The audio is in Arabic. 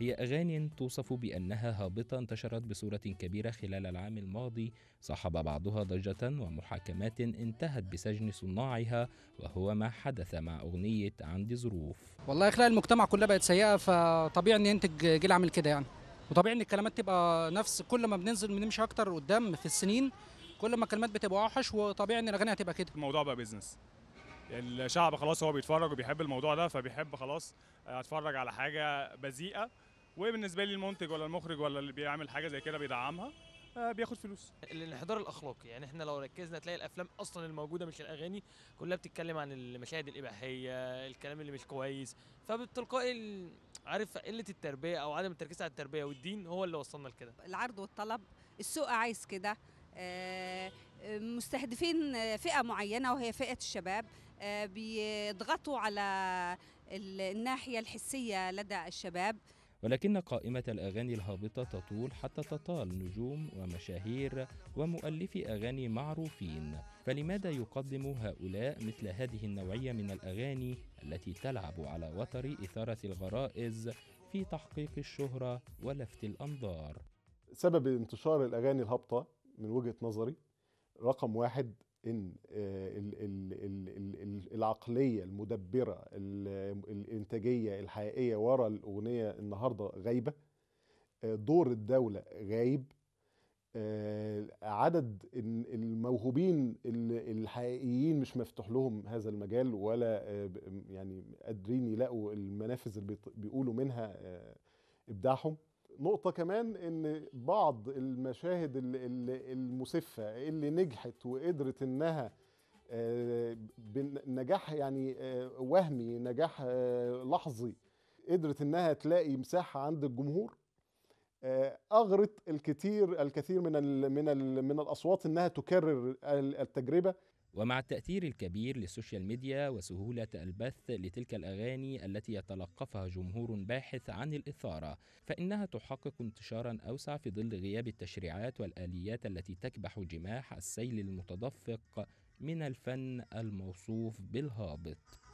هي أغاني توصف بأنها هابطة انتشرت بصورة كبيرة خلال العام الماضي صاحب بعضها ضجة ومحاكمات انتهت بسجن صناعها وهو ما حدث مع أغنية عندي ظروف والله أخلاق المجتمع كلها بقت سيئة فطبيعي أن ينتج جيل عامل كده يعني وطبيعي ان الكلمات تبقى نفس كل ما بننزل بنمشي اكتر قدام في السنين كل ما الكلمات بتبقى اوحش وطبيعي ان الاغاني هتبقى كده الموضوع بقى بيزنس الشعب خلاص هو بيتفرج وبيحب الموضوع ده فبيحب خلاص اتفرج على حاجه بذيئه وبالنسبه لي المنتج ولا المخرج ولا اللي بيعمل حاجه زي كده بيدعمها آه، بياخد فلوس الانحدار الاخلاقي يعني احنا لو ركزنا تلاقي الافلام اصلا الموجوده مش الاغاني كلها بتتكلم عن المشاهد الاباحيه الكلام اللي مش كويس فبالتلقائي عارف قله التربيه او عدم التركيز على التربيه والدين هو اللي وصلنا لكده العرض والطلب السوق عايز كده آه، مستهدفين فئه معينه وهي فئه الشباب آه، بيضغطوا على الناحيه الحسيه لدى الشباب ولكن قائمة الأغاني الهابطة تطول حتى تطال نجوم ومشاهير ومؤلفي أغاني معروفين فلماذا يقدم هؤلاء مثل هذه النوعية من الأغاني التي تلعب على وتر إثارة الغرائز في تحقيق الشهرة ولفت الأنظار سبب انتشار الأغاني الهابطة من وجهة نظري رقم واحد ان آه، العقليه المدبره الانتاجيه الحقيقيه ورا الاغنيه النهارده غايبه آه، دور الدوله غايب آه، عدد الموهوبين الحقيقيين مش مفتوح لهم هذا المجال ولا يعني قادرين يلاقوا المنافذ اللي بيقولوا منها ابداعهم نقطة كمان ان بعض المشاهد المسفة اللي نجحت وقدرت انها آه، نجاح يعني آه، وهمي نجاح آه، لحظي قدرت انها تلاقي مساحة عند الجمهور اغرت الكثير الكثير من من من الاصوات انها تكرر التجربه ومع التأثير الكبير للسوشيال ميديا وسهولة البث لتلك الأغاني التي يتلقفها جمهور باحث عن الإثارة فإنها تحقق انتشارا أوسع في ظل غياب التشريعات والآليات التي تكبح جماح السيل المتدفق من الفن الموصوف بالهابط